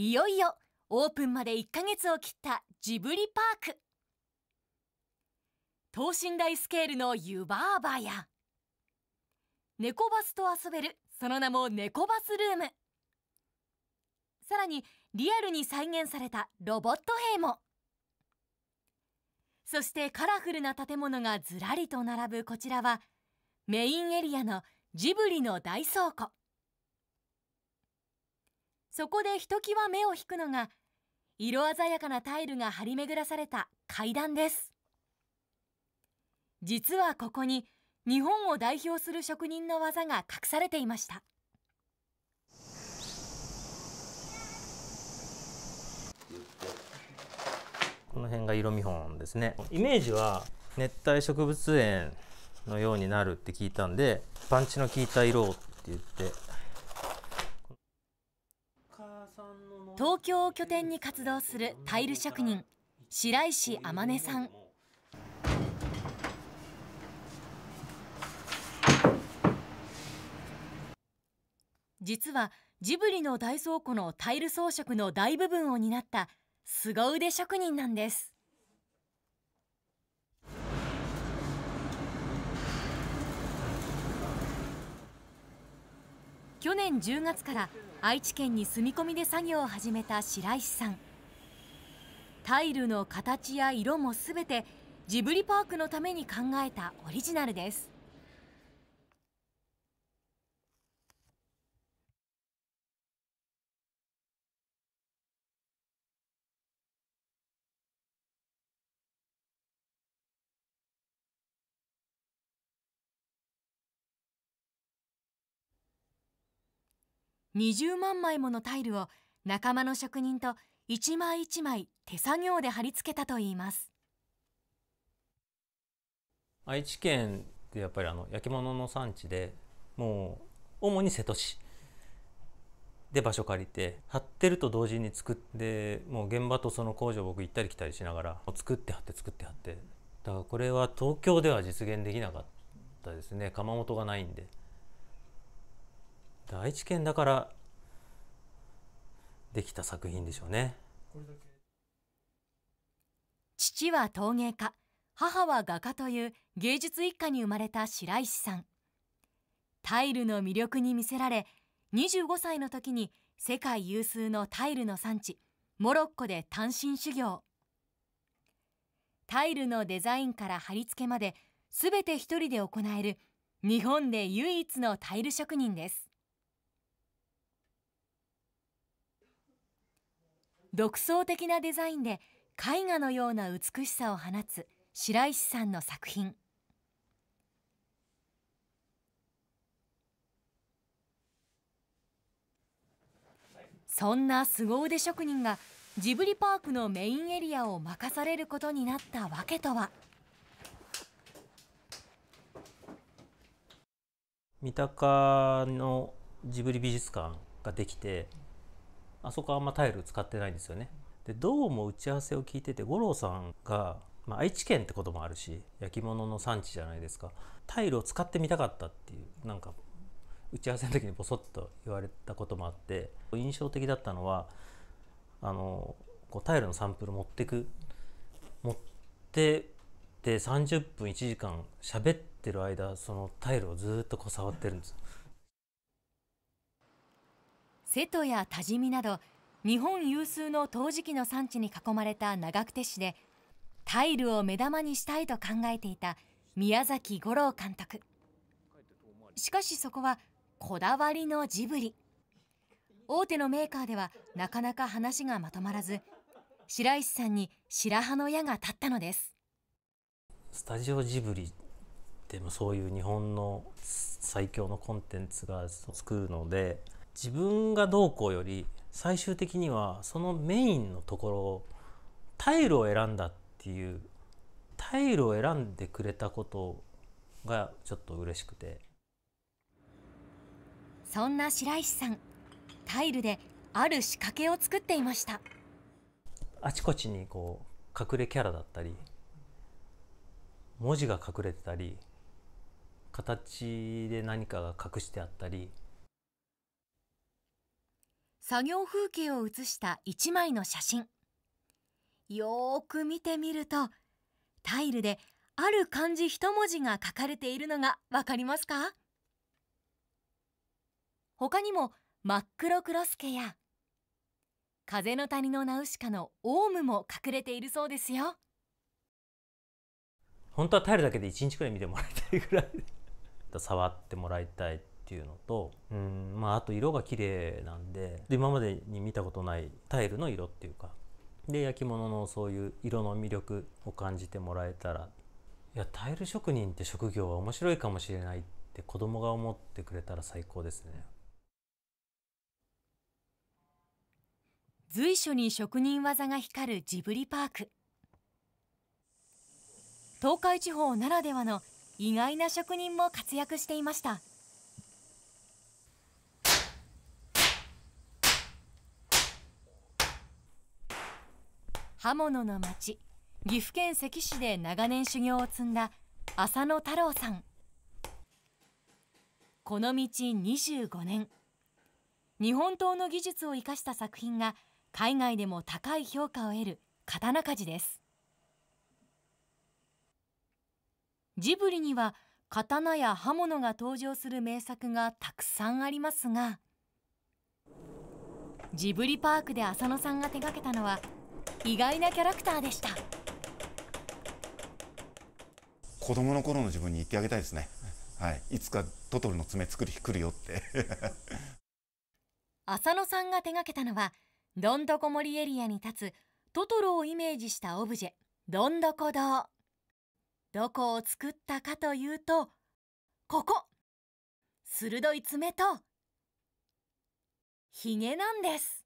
いよいよオープンまで1ヶ月を切ったジブリパーク等身大スケールの湯婆婆や猫バスと遊べるその名も猫バスルームさらにリアルに再現されたロボット兵もそしてカラフルな建物がずらりと並ぶこちらはメインエリアのジブリの大倉庫そこでひときわ目を引くのが色鮮やかなタイルが張り巡らされた階段です実はここに日本を代表する職人の技が隠されていましたこの辺が色見本ですねイメージは熱帯植物園のようになるって聞いたんでパンチの効いた色って言って東京を拠点に活動するタイル職人白石天音さん実はジブリの大倉庫のタイル装飾の大部分を担った凄腕職人なんです去年10月から愛知県に住み込みで作業を始めた白石さんタイルの形や色も全てジブリパークのために考えたオリジナルです20万枚ものタイルを仲間の職人と一枚一枚手作業で貼り付けたといいます愛知県ってやっぱりあの焼き物の産地でもう主に瀬戸市で場所借りて貼ってると同時に作ってもう現場とその工場僕行ったり来たりしながら作って貼って作って貼ってだからこれは東京では実現できなかったですね窯元がないんで愛知県だからできた作品でしょうね父は陶芸家母は画家という芸術一家に生まれた白石さんタイルの魅力に魅せられ25歳の時に世界有数のタイルの産地モロッコで単身修行タイルのデザインから貼り付けまで全て一人で行える日本で唯一のタイル職人です独創的なデザインで絵画のような美しさを放つ白石さんの作品そんな凄腕職人がジブリパークのメインエリアを任されることになった訳とは三鷹のジブリ美術館ができてあそこはあんまタイル使ってないんですよね。でどうも打ち合わせを聞いてて五郎さんが、まあ、愛知県ってこともあるし焼き物の産地じゃないですかタイルを使ってみたかったっていうなんか打ち合わせの時にボソッと言われたこともあって印象的だったのはあのこうタイルのサンプル持ってく持ってって30分1時間喋ってる間そのタイルをずっとこう触ってるんです瀬戸や多治見など日本有数の陶磁器の産地に囲まれた長久手市でタイルを目玉にしたいと考えていた宮崎五郎監督しかしそこはこだわりのジブリ大手のメーカーではなかなか話がまとまらず白石さんに白羽の矢が立ったのですスタジオジブリでもそういう日本の最強のコンテンツが作るので自分がどうこうより最終的にはそのメインのところをタイルを選んだっていうタイルを選んでくれたことがちょっと嬉しくてそんな白石さんタイルである仕掛けを作っていましたあちこちにこう隠れキャラだったり文字が隠れてたり形で何かが隠してあったり作業風景を写した1枚の写真。よーく見てみると、タイルである漢字一文字が書かれているのがわかりますか他にも、真っ黒クロスケや、風の谷のナウシカのオウムも隠れているそうですよ。本当はタイルだけで1日くらい見てもらいたいぐらい触ってもらいたいっていうのとうんまああと色が綺麗なんで今までに見たことないタイルの色っていうかで焼き物のそういう色の魅力を感じてもらえたらいやタイル職人って職業は面白いかもしれないって子供が思ってくれたら最高ですね随所に職人技が光るジブリパーク東海地方ならではの意外な職人も活躍していました刃物の町岐阜県関市で長年修行を積んだ浅野太郎さんこの道25年日本刀の技術を生かした作品が海外でも高い評価を得る刀鍛冶ですジブリには刀や刃物が登場する名作がたくさんありますがジブリパークで浅野さんが手がけたのは「意外なキャラクターでした子供の頃の自分に言ってあげたいですねはい、いつかトトロの爪作来るよって 浅野さんが手掛けたのはどんどこ森エリアに立つトトロをイメージしたオブジェどんどこ堂どこを作ったかというとここ鋭い爪とひげなんです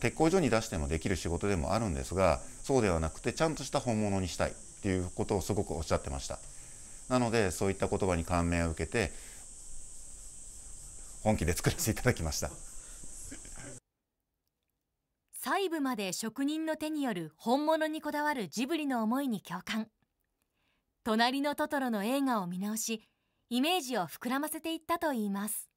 鉄工所に出してもできる仕事でもあるんですがそうではなくてちゃんとした本物にしたいっていうことをすごくおっしゃってましたなのでそういった言葉に感銘を受けて本気で作らせていただきました 細部まで職人の手による本物にこだわるジブリの思いに共感「隣のトトロ」の映画を見直しイメージを膨らませていったといいます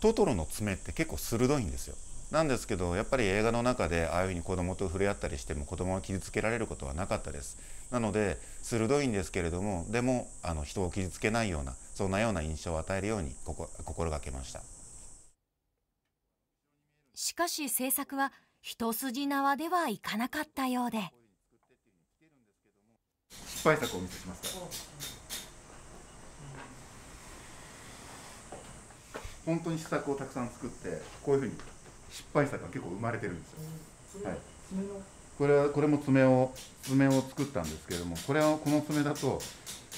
トトロの爪って結構鋭いんですよなんですけどやっぱり映画の中でああいうふうに子供と触れ合ったりしても子供は傷つけられることはなかったですなので鋭いんですけれどもでもあの人を傷つけないようなそんなような印象を与えるように心がけましたしかし制作は一筋縄ではいかなかったようで失敗作をお見せします本当に試作をたくさん作ってこういうふうに失敗作が結構生まれてるんですよ、はい、これはこれも爪を爪を作ったんですけれどもこれはこの爪だと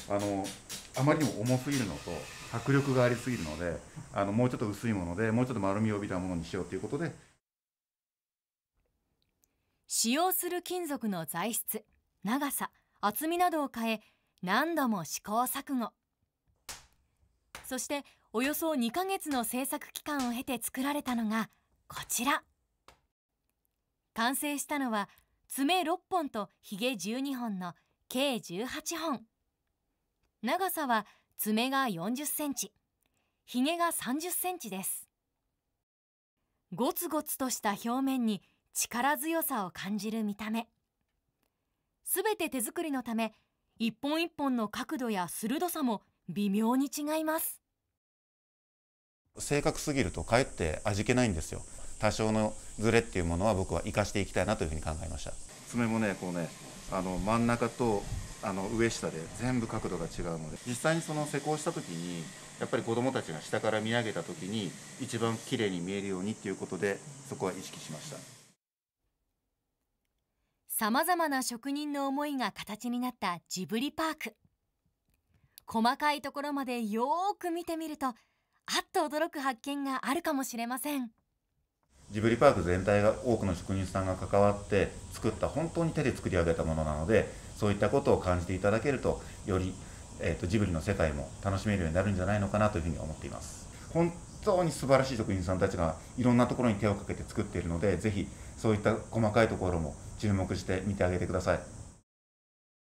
あのあまりにも重すぎるのと迫力がありすぎるのであのもうちょっと薄いものでもうちょっと丸みを帯びたものにしようということで使用する金属の材質長さ厚みなどを変え何度も試行錯誤そしておよそ2ヶ月の制作期間を経て作られたのがこちら完成したのは爪6本とひげ12本の計18本長さは爪が40センチひげが30センチですゴツゴツとした表面に力強さを感じる見た目すべて手作りのため一本一本の角度や鋭さも微妙に違います正確すぎるとかえって味気ないんですよ多少のズレっていうものは僕は生かしていきたいなというふうに考えました爪もねこうねあの真ん中とあの上下で全部角度が違うので実際にその施工した時にやっぱり子どもたちが下から見上げた時に一番きれいに見えるようにっていうことでそこは意識しましたさまざまな職人の思いが形になったジブリパーク細かいところまでよーく見てみるとっと驚く発見があるかもしれませんジブリパーク全体が多くの職人さんが関わって作った本当に手で作り上げたものなのでそういったことを感じていただけるとより、えーと、とジブリの世界も楽しめるようになるんじゃないのかなというふうに思っています本当に素晴らしい職人さんたちがいろんなところに手をかけて作っているのでぜひそういった細かいところも注目して見てあげてください。